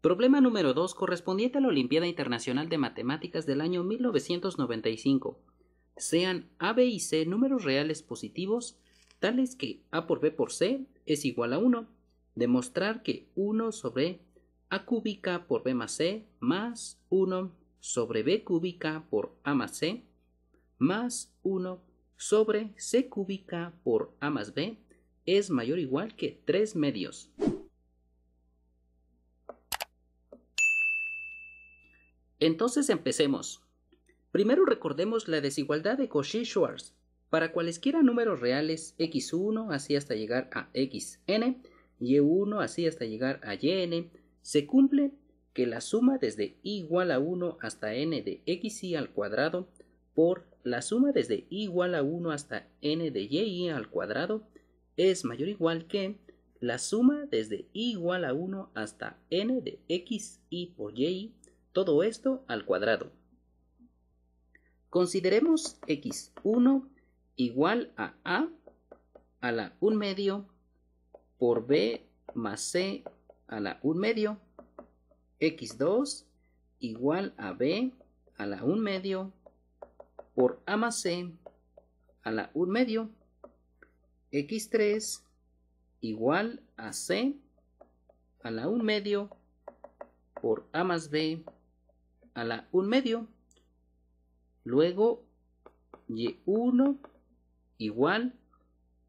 Problema número 2 correspondiente a la Olimpiada Internacional de Matemáticas del año 1995. Sean A, B y C números reales positivos, tales que A por B por C es igual a 1. Demostrar que 1 sobre A cúbica por B más C más 1 sobre B cúbica por A más C más 1 sobre C cúbica por A más B es mayor o igual que 3 medios. Entonces empecemos. Primero recordemos la desigualdad de Cauchy-Schwarz. Para cualesquiera números reales, x1 así hasta llegar a xn, y1 así hasta llegar a yn, se cumple que la suma desde igual a 1 hasta n de xi al cuadrado por la suma desde igual a 1 hasta n de yi al cuadrado es mayor o igual que la suma desde igual a 1 hasta n de x por y todo esto al cuadrado. Consideremos x1 igual a a a la 1 medio por b más c a la 1 medio, x2 igual a b a la 1 medio por a más c a la 1 medio, x3 igual a c a la 1 medio por a más b a la 1 medio. Luego y1 igual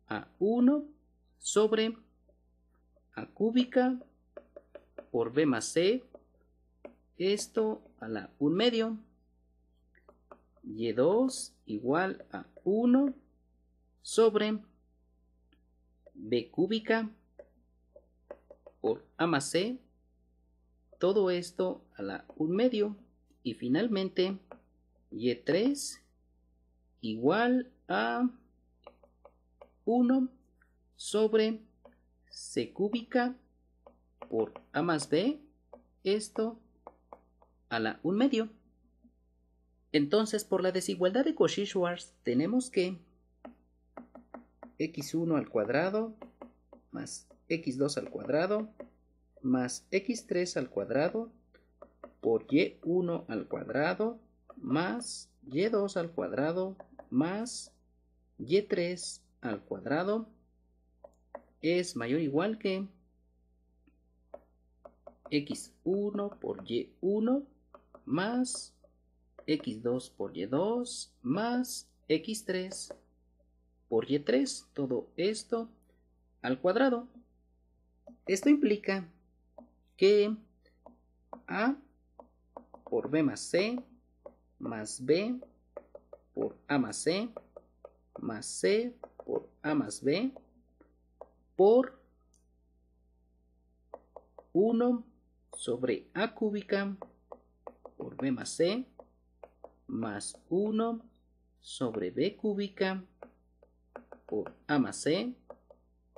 a 1 sobre a cúbica por b más c. Esto a la 1 medio. Y2 igual a 1 sobre b cúbica por a más c. Todo esto a la 1 medio. Y finalmente, y3 igual a 1 sobre c cúbica por a más b, esto a la 1 medio. Entonces, por la desigualdad de Cauchy-Schwarz, tenemos que x1 al cuadrado más x2 al cuadrado más x3 al cuadrado por y1 al cuadrado más y2 al cuadrado más y3 al cuadrado es mayor o igual que x1 por y1 más x2 por y2 más x3 por y3, todo esto al cuadrado. Esto implica que a por B más C más B por A más C más C por A más B por 1 sobre A cúbica por B más C más 1 sobre B cúbica por A más C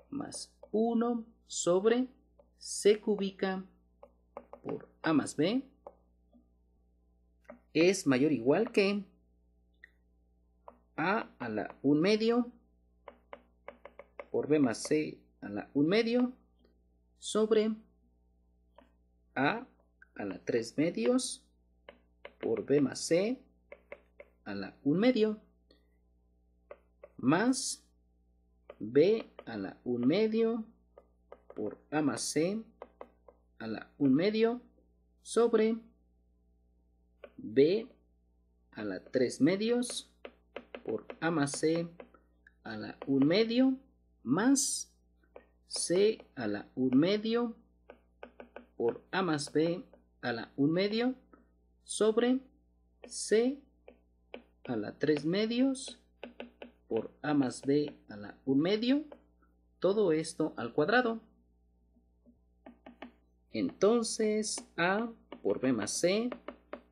más 1 sobre C cúbica por A más B es mayor o igual que a a la 1 medio por b más c a la 1 medio sobre a a la 3 medios por b más c a la 1 medio más b a la 1 medio por a más c a la 1 medio sobre b a la 3 medios por a más c a la 1 medio más c a la 1 medio por a más b a la 1 medio sobre c a la 3 medios por a más b a la 1 medio todo esto al cuadrado entonces a por b más c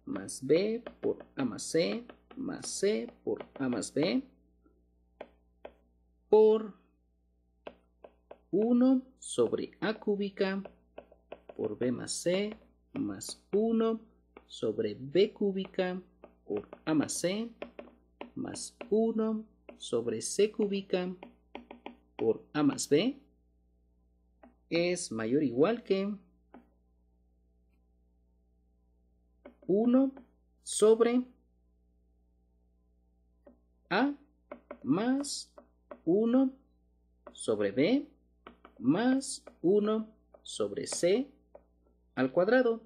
más B por A más C más C por A más B por 1 sobre A cúbica por B más C más 1 sobre B cúbica por A más C más 1 sobre C cúbica por A más B es mayor o igual que 1 sobre A más 1 sobre B más 1 sobre C al cuadrado.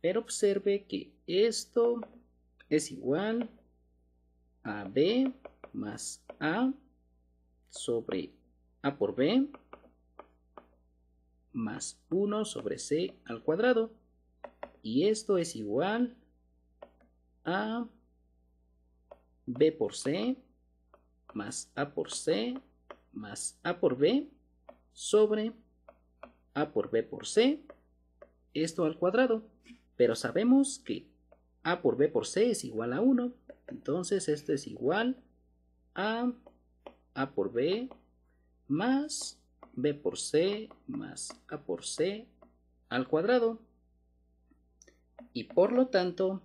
Pero observe que esto es igual a B más A sobre A por B más 1 sobre C al cuadrado y esto es igual a B por C más A por C más A por B sobre A por B por C, esto al cuadrado. Pero sabemos que A por B por C es igual a 1, entonces esto es igual a A por B más B por C más A por C al cuadrado y por lo tanto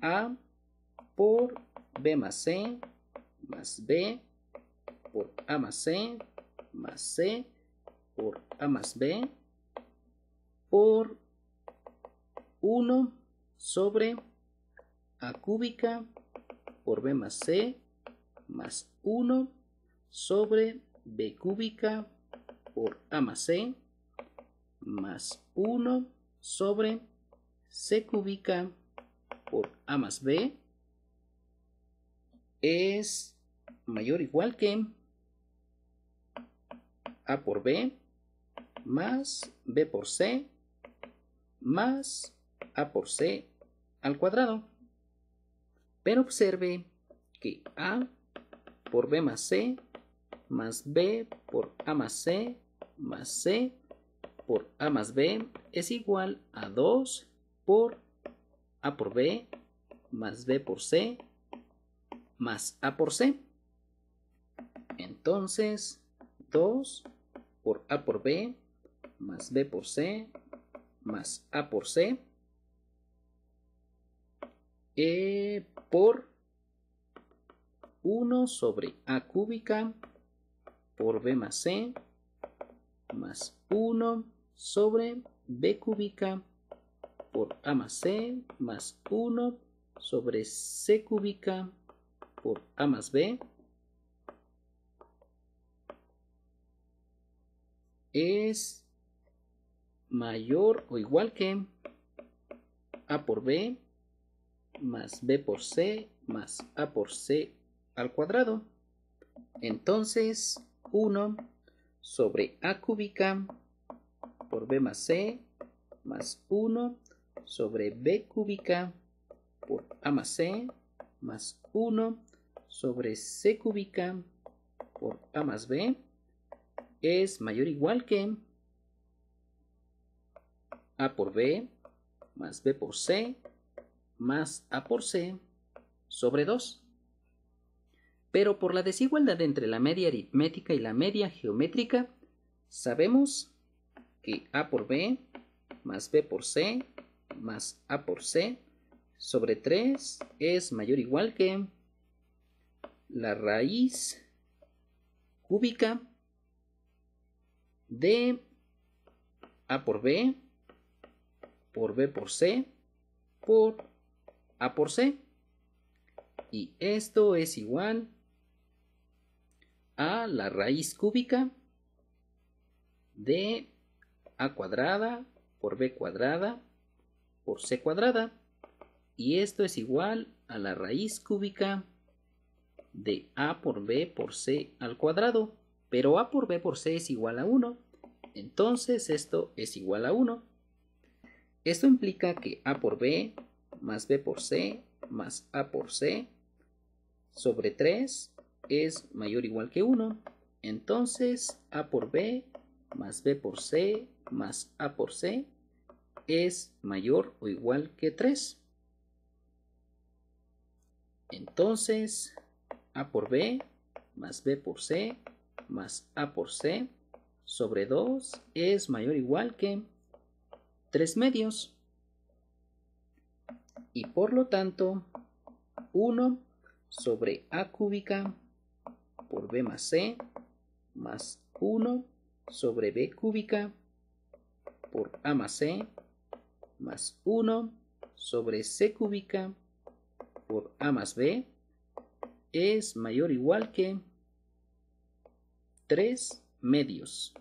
A por B más C más B por A más C más C por A más B por 1 sobre A cúbica por B más C más 1 sobre B cúbica por A más C más 1 sobre C cúbica por A más B es mayor o igual que A por B más B por C más A por C al cuadrado. Pero observe que A por B más C más B por A más C más C por A más B es igual a dos por A por B más B por C más A por C. Entonces, dos por A por B más B por C más A por C eh, por 1 sobre A cúbica por B más C más uno sobre b cúbica por a más c más 1 sobre c cúbica por a más b es mayor o igual que a por b más b por c más a por c al cuadrado. Entonces 1 sobre a cúbica por b más c más 1 sobre b cúbica por a más c más 1 sobre c cúbica por a más b es mayor o igual que a por b más b por c más a por c sobre 2. Pero por la desigualdad entre la media aritmética y la media geométrica, sabemos que A por B más B por C más A por C sobre 3 es mayor o igual que la raíz cúbica de A por B por B por C por A por C. Y esto es igual a la raíz cúbica de a cuadrada por b cuadrada por c cuadrada. Y esto es igual a la raíz cúbica de a por b por c al cuadrado. Pero a por b por c es igual a 1. Entonces esto es igual a 1. Esto implica que a por b más b por c más a por c sobre 3 es mayor o igual que 1. Entonces a por b más b por c más a por c es mayor o igual que 3. Entonces, a por b más b por c más a por c sobre 2 es mayor o igual que 3 medios. Y por lo tanto, 1 sobre a cúbica por b más c más 1 sobre b cúbica por a más c más 1 sobre c cúbica por a más b es mayor o igual que 3 medios.